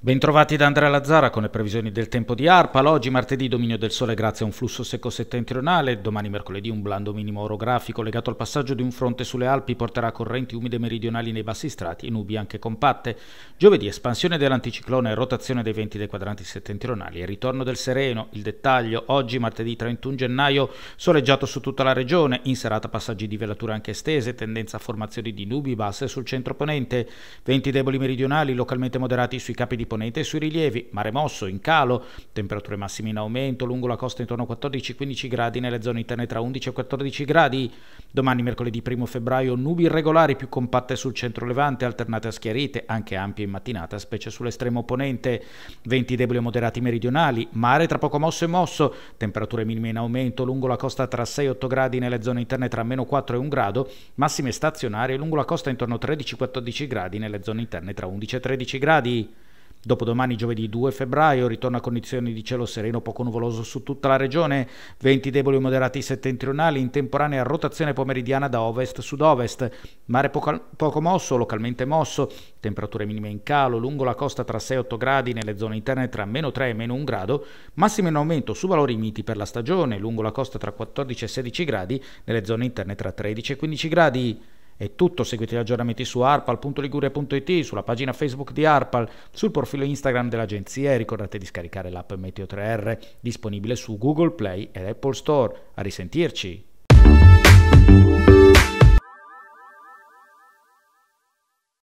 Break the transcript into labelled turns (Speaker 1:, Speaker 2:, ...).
Speaker 1: Bentrovati da Andrea Lazzara con le previsioni del tempo di Arpa. Oggi martedì dominio del sole grazie a un flusso secco settentrionale, domani mercoledì un blando minimo orografico legato al passaggio di un fronte sulle Alpi porterà correnti umide meridionali nei bassi strati e nubi anche compatte. Giovedì espansione dell'anticiclone, e rotazione dei venti dei quadranti settentrionali e ritorno del sereno. Il dettaglio oggi martedì 31 gennaio soleggiato su tutta la regione, in serata passaggi di velature anche estese, tendenza a formazioni di nubi basse sul centro ponente, venti deboli meridionali localmente moderati sui capi di imponente sui rilievi, mare mosso, in calo, temperature massime in aumento, lungo la costa intorno a 14-15 gradi, nelle zone interne tra 11 e 14 gradi. Domani mercoledì 1 febbraio nubi irregolari più compatte sul centro levante, alternate a schiarite, anche ampie in mattinata, specie sull'estremo ponente. Venti deboli o moderati meridionali, mare tra poco mosso e mosso, temperature minime in aumento, lungo la costa tra 6 e 8 gradi, nelle zone interne tra meno 4 e 1 grado, massime stazionarie lungo la costa intorno a 13-14 gradi, nelle zone interne tra 11 e 13 gradi. Dopodomani, giovedì 2 febbraio, ritorna a condizioni di cielo sereno poco nuvoloso su tutta la regione, venti deboli o moderati settentrionali in temporanea rotazione pomeridiana da ovest-sud-ovest, mare poco, poco mosso, localmente mosso, temperature minime in calo lungo la costa tra 6 e 8 gradi, nelle zone interne tra meno 3 e meno 1 grado, Massimo in aumento su valori miti per la stagione, lungo la costa tra 14 e 16 gradi, nelle zone interne tra 13 e 15 gradi. È tutto, seguite gli aggiornamenti su arpal.liguria.it, sulla pagina Facebook di Arpal, sul profilo Instagram dell'agenzia e ricordate di scaricare l'app Meteo 3R disponibile su Google Play ed Apple Store. A risentirci!